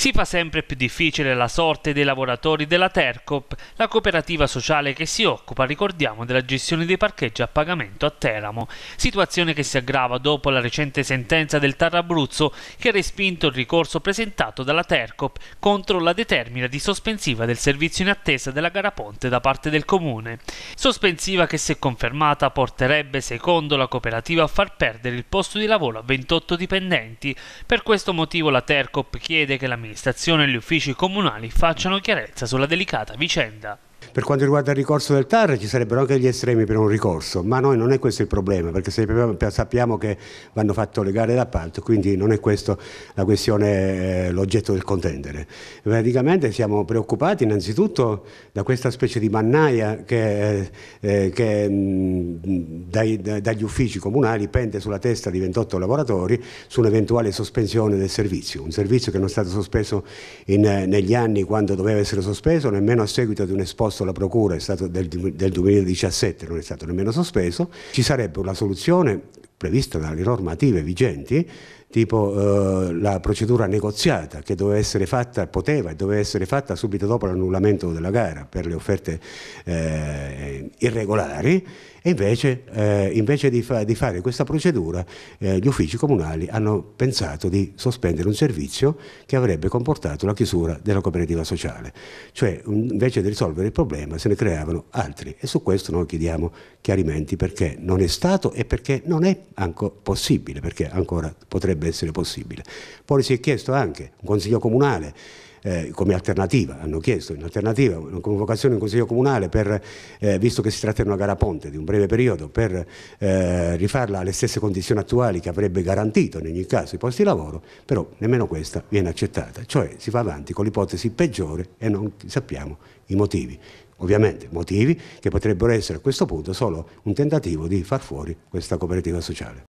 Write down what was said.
Si fa sempre più difficile la sorte dei lavoratori della Tercop, la cooperativa sociale che si occupa, ricordiamo, della gestione dei parcheggi a pagamento a Teramo, situazione che si aggrava dopo la recente sentenza del Tarrabruzzo che ha respinto il ricorso presentato dalla Tercop contro la determina di sospensiva del servizio in attesa della gara ponte da parte del comune. Sospensiva che se confermata porterebbe, secondo la cooperativa, a far perdere il posto di lavoro a 28 dipendenti. Per questo motivo la Tercop chiede che la amministrazione e gli uffici comunali facciano chiarezza sulla delicata vicenda. Per quanto riguarda il ricorso del TAR ci sarebbero anche gli estremi per un ricorso, ma noi non è questo il problema, perché sappiamo che vanno fatte le gare d'appalto, quindi non è questo la questione, eh, l'oggetto del contendere. Praticamente siamo preoccupati innanzitutto da questa specie di mannaia che, eh, eh che mh, dai, dagli uffici comunali pende sulla testa di 28 lavoratori su un'eventuale sospensione del servizio, un servizio che non è stato sospeso in, eh, negli anni quando doveva essere sospeso, nemmeno a seguito di un'esposizione proposto la Procura, è stato del, del 2017, non è stato nemmeno sospeso, ci sarebbe una soluzione prevista dalle normative vigenti tipo eh, la procedura negoziata che doveva essere fatta, poteva e doveva essere fatta subito dopo l'annullamento della gara per le offerte eh, irregolari e invece, eh, invece di, fa, di, fare questa procedura eh, gli uffici comunali hanno pensato di sospendere un servizio che avrebbe comportato la chiusura della cooperativa sociale, cioè invece di risolvere il problema se ne creavano altri e su questo noi chiediamo chiarimenti perché non è stato e perché non è ancora possibile, perché ancora potrebbe potrebbe essere possibile. Poi si è chiesto anche un consiglio comunale eh, come alternativa, hanno chiesto in alternativa una convocazione in Consiglio Comunale per, eh, visto che si tratta di una gara ponte di un breve periodo, per eh, rifarla alle stesse condizioni attuali che avrebbe garantito in ogni caso i posti di lavoro, però nemmeno questa viene accettata, cioè si va avanti con l'ipotesi peggiore e non sappiamo i motivi. Ovviamente motivi che potrebbero essere a questo punto solo un tentativo di far fuori questa cooperativa sociale.